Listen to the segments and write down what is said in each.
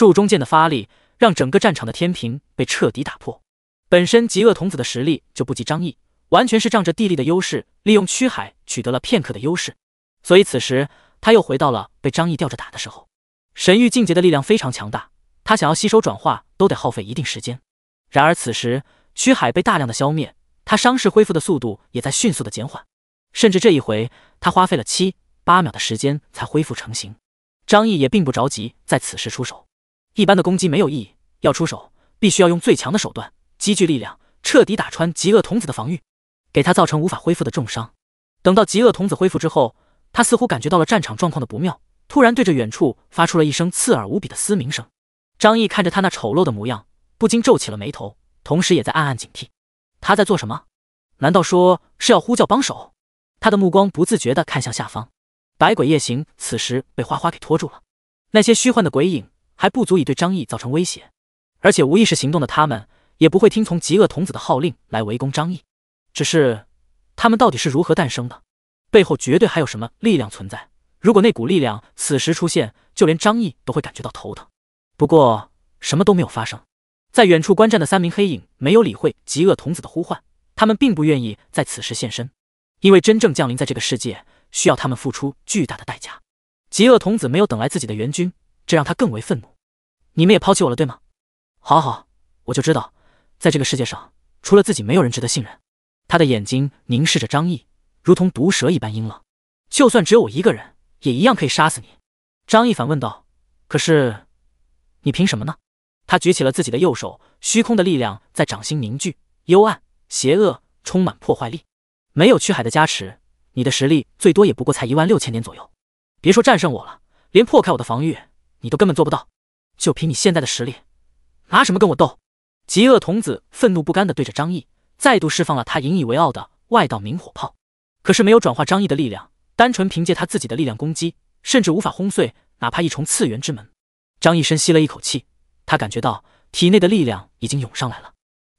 柱中剑的发力让整个战场的天平被彻底打破。本身极恶童子的实力就不及张毅，完全是仗着地利的优势，利用曲海取得了片刻的优势。所以此时他又回到了被张毅吊着打的时候。神域境界的力量非常强大，他想要吸收转化都得耗费一定时间。然而此时曲海被大量的消灭，他伤势恢复的速度也在迅速的减缓，甚至这一回他花费了七八秒的时间才恢复成型。张毅也并不着急在此时出手。一般的攻击没有意义，要出手必须要用最强的手段，积聚力量，彻底打穿极恶童子的防御，给他造成无法恢复的重伤。等到极恶童子恢复之后，他似乎感觉到了战场状况的不妙，突然对着远处发出了一声刺耳无比的嘶鸣声。张毅看着他那丑陋的模样，不禁皱起了眉头，同时也在暗暗警惕，他在做什么？难道说是要呼叫帮手？他的目光不自觉地看向下方，百鬼夜行此时被花花给拖住了，那些虚幻的鬼影。还不足以对张毅造成威胁，而且无意识行动的他们也不会听从极恶童子的号令来围攻张毅。只是，他们到底是如何诞生的？背后绝对还有什么力量存在。如果那股力量此时出现，就连张毅都会感觉到头疼。不过，什么都没有发生。在远处观战的三名黑影没有理会极恶童子的呼唤，他们并不愿意在此时现身，因为真正降临在这个世界需要他们付出巨大的代价。极恶童子没有等来自己的援军。这让他更为愤怒，你们也抛弃我了，对吗？好好，我就知道，在这个世界上，除了自己，没有人值得信任。他的眼睛凝视着张毅，如同毒蛇一般阴冷。就算只有我一个人，也一样可以杀死你。张毅反问道：“可是你凭什么呢？”他举起了自己的右手，虚空的力量在掌心凝聚，幽暗、邪恶，充满破坏力。没有驱海的加持，你的实力最多也不过才一万六千点左右，别说战胜我了，连破开我的防御。你都根本做不到，就凭你现在的实力，拿什么跟我斗？极恶童子愤怒不甘的对着张毅，再度释放了他引以为傲的外道明火炮，可是没有转化张毅的力量，单纯凭借他自己的力量攻击，甚至无法轰碎哪怕一重次元之门。张毅深吸了一口气，他感觉到体内的力量已经涌上来了。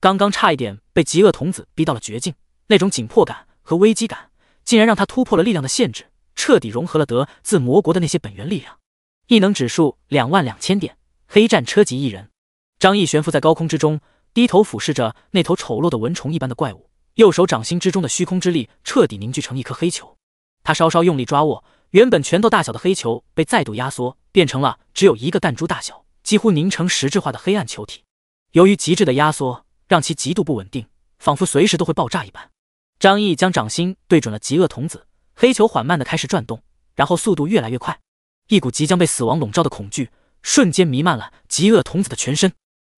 刚刚差一点被极恶童子逼到了绝境，那种紧迫感和危机感，竟然让他突破了力量的限制，彻底融合了得自魔国的那些本源力量。异能指数两万两千点，黑战车级异人张毅悬浮在高空之中，低头俯视着那头丑陋的蚊虫一般的怪物，右手掌心之中的虚空之力彻底凝聚成一颗黑球。他稍稍用力抓握，原本拳头大小的黑球被再度压缩，变成了只有一个弹珠大小，几乎凝成实质化的黑暗球体。由于极致的压缩，让其极度不稳定，仿佛随时都会爆炸一般。张毅将掌心对准了极恶童子，黑球缓慢的开始转动，然后速度越来越快。一股即将被死亡笼罩的恐惧瞬间弥漫了极恶童子的全身，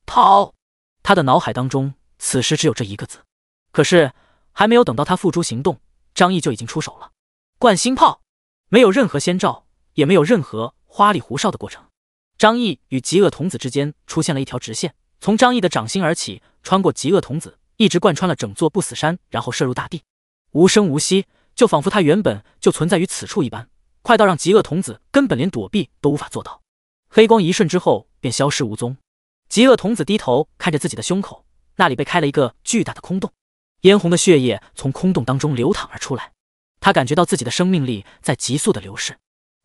逃！他的脑海当中此时只有这一个字。可是还没有等到他付诸行动，张毅就已经出手了。灌心炮，没有任何先兆，也没有任何花里胡哨的过程。张毅与极恶童子之间出现了一条直线，从张毅的掌心而起，穿过极恶童子，一直贯穿了整座不死山，然后射入大地，无声无息，就仿佛他原本就存在于此处一般。快到让极恶童子根本连躲避都无法做到，黑光一瞬之后便消失无踪。极恶童子低头看着自己的胸口，那里被开了一个巨大的空洞，嫣红的血液从空洞当中流淌而出来。他感觉到自己的生命力在急速的流逝。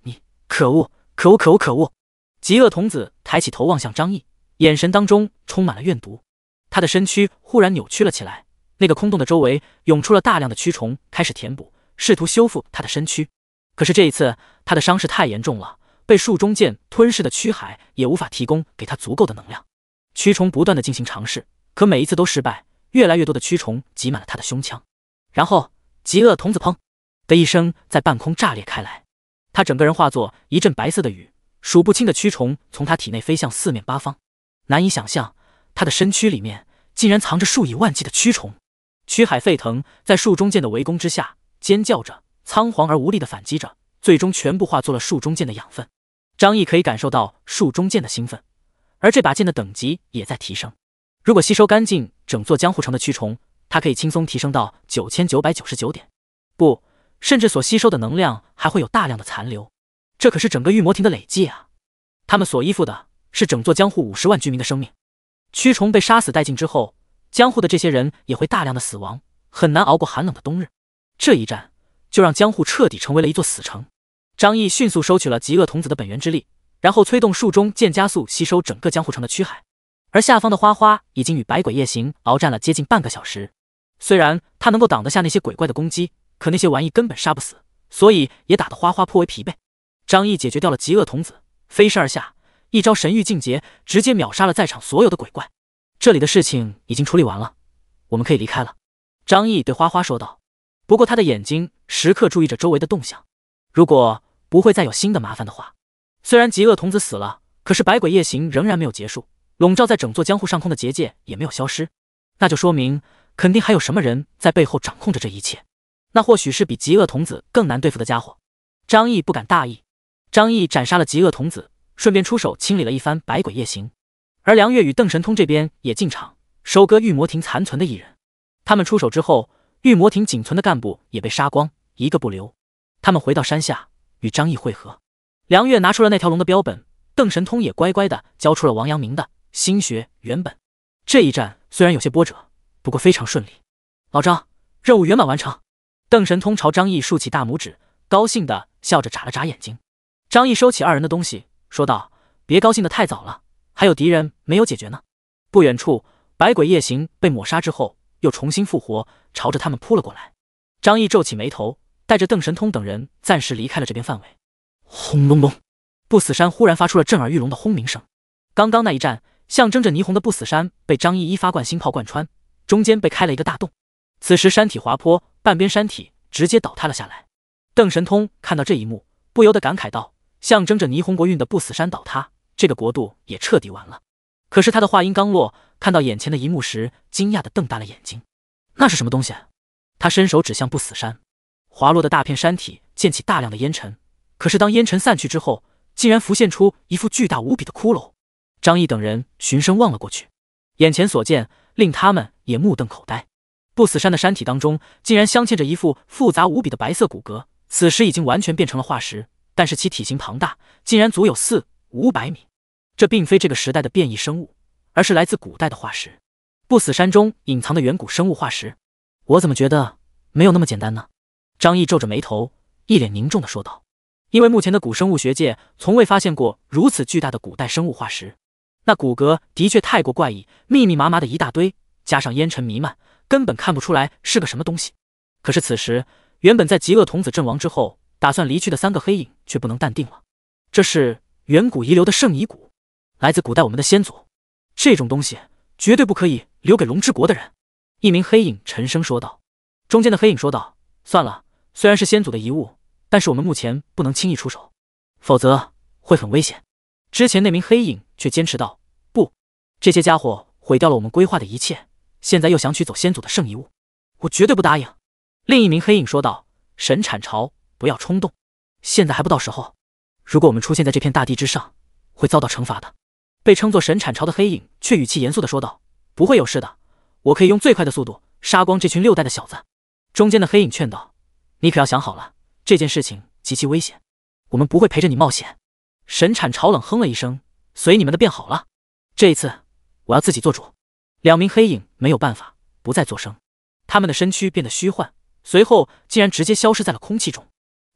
你可恶！可恶！可恶！可恶！极恶童子抬起头望向张毅，眼神当中充满了怨毒。他的身躯忽然扭曲了起来，那个空洞的周围涌出了大量的蛆虫，开始填补，试图修复他的身躯。可是这一次，他的伤势太严重了，被树中剑吞噬的躯海也无法提供给他足够的能量。蛆虫不断的进行尝试，可每一次都失败。越来越多的蛆虫挤满了他的胸腔，然后极恶童子砰的一声在半空炸裂开来，他整个人化作一阵白色的雨，数不清的蛆虫从他体内飞向四面八方。难以想象，他的身躯里面竟然藏着数以万计的蛆虫，蛆海沸腾，在树中剑的围攻之下尖叫着。仓皇而无力的反击着，最终全部化作了树中剑的养分。张毅可以感受到树中剑的兴奋，而这把剑的等级也在提升。如果吸收干净整座江户城的蛆虫，它可以轻松提升到九千九百九十九点，不，甚至所吸收的能量还会有大量的残留。这可是整个御魔庭的累计啊！他们所依附的是整座江户五十万居民的生命。蛆虫被杀死殆尽之后，江户的这些人也会大量的死亡，很难熬过寒冷的冬日。这一战。就让江户彻底成为了一座死城。张毅迅速收取了极恶童子的本源之力，然后催动术中剑加速吸收整个江户城的躯海。而下方的花花已经与百鬼夜行鏖战了接近半个小时。虽然他能够挡得下那些鬼怪的攻击，可那些玩意根本杀不死，所以也打得花花颇为疲惫。张毅解决掉了极恶童子，飞身而下，一招神域境劫直接秒杀了在场所有的鬼怪。这里的事情已经处理完了，我们可以离开了。张毅对花花说道。不过他的眼睛时刻注意着周围的动向，如果不会再有新的麻烦的话，虽然极恶童子死了，可是百鬼夜行仍然没有结束，笼罩在整座江户上空的结界也没有消失，那就说明肯定还有什么人在背后掌控着这一切，那或许是比极恶童子更难对付的家伙。张毅不敢大意，张毅斩杀了极恶童子，顺便出手清理了一番百鬼夜行，而梁月与邓神通这边也进场收割御魔亭残存的异人，他们出手之后。御魔亭仅存的干部也被杀光，一个不留。他们回到山下与张毅会合。梁月拿出了那条龙的标本，邓神通也乖乖的交出了王阳明的心学原本。这一战虽然有些波折，不过非常顺利。老张，任务圆满完成。邓神通朝张毅竖起大拇指，高兴的笑着眨了眨眼睛。张毅收起二人的东西，说道：“别高兴的太早了，还有敌人没有解决呢。”不远处，百鬼夜行被抹杀之后。又重新复活，朝着他们扑了过来。张毅皱起眉头，带着邓神通等人暂时离开了这边范围。轰隆隆，不死山忽然发出了震耳欲聋的轰鸣声。刚刚那一战，象征着霓虹的不死山被张毅一发惯心炮贯穿，中间被开了一个大洞。此时山体滑坡，半边山体直接倒塌了下来。邓神通看到这一幕，不由得感慨道：“象征着霓虹国运的不死山倒塌，这个国度也彻底完了。”可是他的话音刚落，看到眼前的一幕时，惊讶的瞪大了眼睛。那是什么东西？他伸手指向不死山，滑落的大片山体溅起大量的烟尘。可是当烟尘散去之后，竟然浮现出一副巨大无比的骷髅。张毅等人循声望了过去，眼前所见令他们也目瞪口呆。不死山的山体当中竟然镶嵌着一副复杂无比的白色骨骼，此时已经完全变成了化石，但是其体型庞大，竟然足有四五百米。这并非这个时代的变异生物，而是来自古代的化石。不死山中隐藏的远古生物化石，我怎么觉得没有那么简单呢？张毅皱着眉头，一脸凝重的说道：“因为目前的古生物学界从未发现过如此巨大的古代生物化石，那骨骼的确太过怪异，密密麻麻的一大堆，加上烟尘弥漫，根本看不出来是个什么东西。”可是此时，原本在极恶童子阵亡之后打算离去的三个黑影却不能淡定了，这是远古遗留的圣遗骨。来自古代我们的先祖，这种东西绝对不可以留给龙之国的人。一名黑影沉声说道。中间的黑影说道：“算了，虽然是先祖的遗物，但是我们目前不能轻易出手，否则会很危险。”之前那名黑影却坚持道：“不，这些家伙毁掉了我们规划的一切，现在又想取走先祖的圣遗物，我绝对不答应。”另一名黑影说道：“神产潮，不要冲动，现在还不到时候。如果我们出现在这片大地之上，会遭到惩罚的。”被称作神产潮的黑影却语气严肃的说道：“不会有事的，我可以用最快的速度杀光这群六代的小子。”中间的黑影劝道：“你可要想好了，这件事情极其危险，我们不会陪着你冒险。”神产潮冷哼了一声：“随你们的便好了，这一次我要自己做主。”两名黑影没有办法，不再作声。他们的身躯变得虚幻，随后竟然直接消失在了空气中。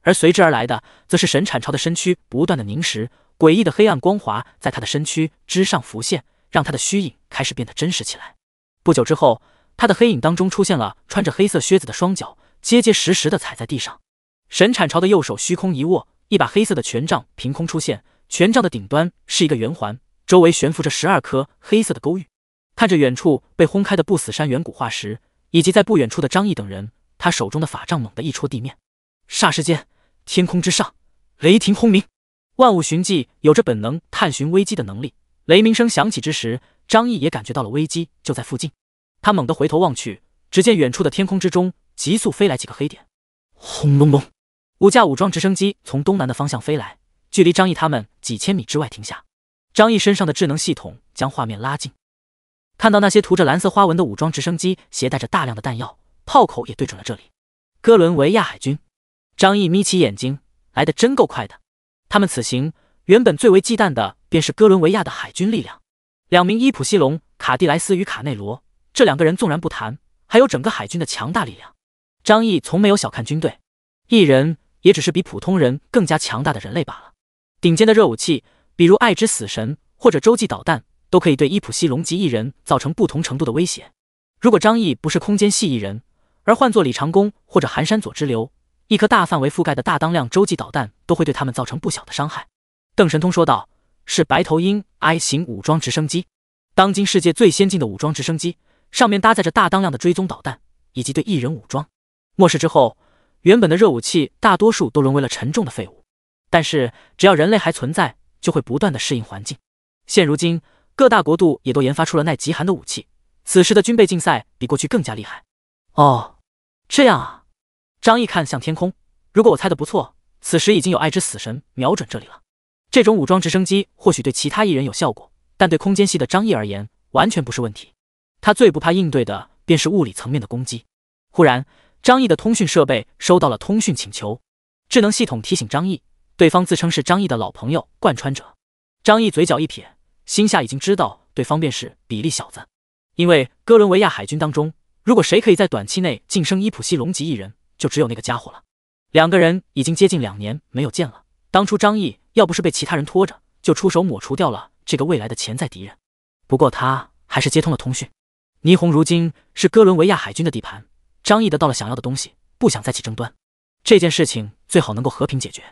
而随之而来的，则是神产潮的身躯不断的凝实。诡异的黑暗光华在他的身躯之上浮现，让他的虚影开始变得真实起来。不久之后，他的黑影当中出现了穿着黑色靴子的双脚，结结实实的踩在地上。神产朝的右手虚空一握，一把黑色的权杖凭空出现，权杖的顶端是一个圆环，周围悬浮着十二颗黑色的勾玉。看着远处被轰开的不死山远古化石，以及在不远处的张毅等人，他手中的法杖猛地一戳地面，霎时间，天空之上雷霆轰鸣。万物寻迹有着本能探寻危机的能力。雷鸣声响起之时，张毅也感觉到了危机就在附近。他猛地回头望去，只见远处的天空之中急速飞来几个黑点。轰隆隆，五架武装直升机从东南的方向飞来，距离张毅他们几千米之外停下。张毅身上的智能系统将画面拉近，看到那些涂着蓝色花纹的武装直升机携带着大量的弹药，炮口也对准了这里。哥伦维亚海军。张毅眯起眼睛，来得真够快的。他们此行原本最为忌惮的便是哥伦维亚的海军力量，两名伊普西隆卡蒂莱斯与卡内罗这两个人纵然不谈，还有整个海军的强大力量。张毅从没有小看军队，一人也只是比普通人更加强大的人类罢了。顶尖的热武器，比如爱之死神或者洲际导弹，都可以对伊普西隆级一人造成不同程度的威胁。如果张毅不是空间系一人，而换作李长工或者寒山左之流。一颗大范围覆盖的大当量洲际导弹都会对他们造成不小的伤害，邓神通说道：“是白头鹰 I 型武装直升机，当今世界最先进的武装直升机，上面搭载着大当量的追踪导弹以及对一人武装。末世之后，原本的热武器大多数都沦为了沉重的废物，但是只要人类还存在，就会不断的适应环境。现如今，各大国度也都研发出了耐极寒的武器，此时的军备竞赛比过去更加厉害。哦，这样啊。”张毅看向天空，如果我猜的不错，此时已经有爱之死神瞄准这里了。这种武装直升机或许对其他异人有效果，但对空间系的张毅而言完全不是问题。他最不怕应对的便是物理层面的攻击。忽然，张毅的通讯设备收到了通讯请求，智能系统提醒张毅，对方自称是张毅的老朋友贯穿者。张毅嘴角一撇，心下已经知道对方便是比利小子，因为哥伦维亚海军当中，如果谁可以在短期内晋升伊普西龙级异人。就只有那个家伙了，两个人已经接近两年没有见了。当初张毅要不是被其他人拖着，就出手抹除掉了这个未来的潜在敌人。不过他还是接通了通讯。霓虹如今是哥伦维亚海军的地盘，张毅得到了想要的东西，不想再起争端。这件事情最好能够和平解决。